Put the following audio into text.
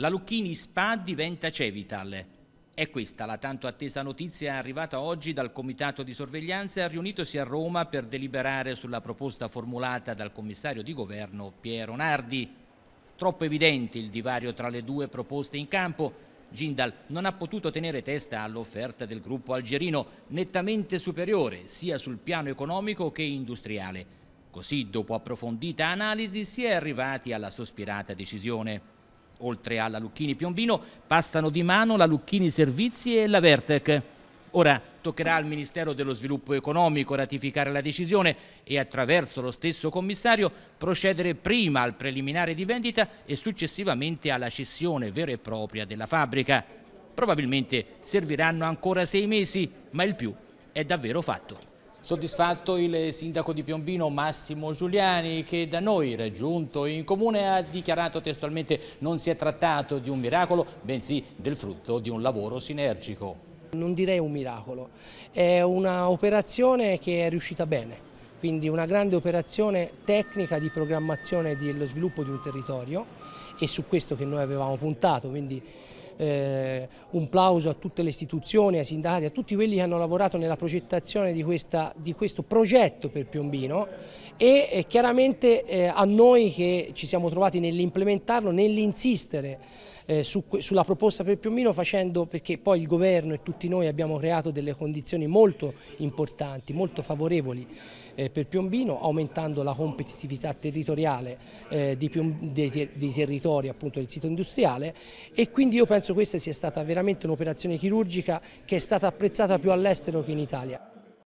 La Lucchini Spa diventa Cevital. È questa la tanto attesa notizia arrivata oggi dal Comitato di Sorveglianza riunitosi a Roma per deliberare sulla proposta formulata dal commissario di governo Piero Nardi. Troppo evidente il divario tra le due proposte in campo. Gindal non ha potuto tenere testa all'offerta del gruppo algerino, nettamente superiore sia sul piano economico che industriale. Così, dopo approfondita analisi, si è arrivati alla sospirata decisione. Oltre alla Lucchini Piombino passano di mano la Lucchini Servizi e la Vertec. Ora toccherà al Ministero dello Sviluppo Economico ratificare la decisione e attraverso lo stesso commissario procedere prima al preliminare di vendita e successivamente alla cessione vera e propria della fabbrica. Probabilmente serviranno ancora sei mesi, ma il più è davvero fatto. Soddisfatto il sindaco di Piombino Massimo Giuliani che da noi raggiunto in comune ha dichiarato testualmente non si è trattato di un miracolo bensì del frutto di un lavoro sinergico. Non direi un miracolo, è un'operazione che è riuscita bene quindi una grande operazione tecnica di programmazione dello sviluppo di un territorio e su questo che noi avevamo puntato, quindi eh, un plauso a tutte le istituzioni, ai sindacati, a tutti quelli che hanno lavorato nella progettazione di, questa, di questo progetto per Piombino e eh, chiaramente eh, a noi che ci siamo trovati nell'implementarlo, nell'insistere eh, su, sulla proposta per Piombino facendo perché poi il governo e tutti noi abbiamo creato delle condizioni molto importanti, molto favorevoli eh, per Piombino, aumentando la competitività territoriale eh, di dei, dei, territori appunto del sito industriale e quindi io penso questa sia stata veramente un'operazione chirurgica che è stata apprezzata più all'estero che in Italia.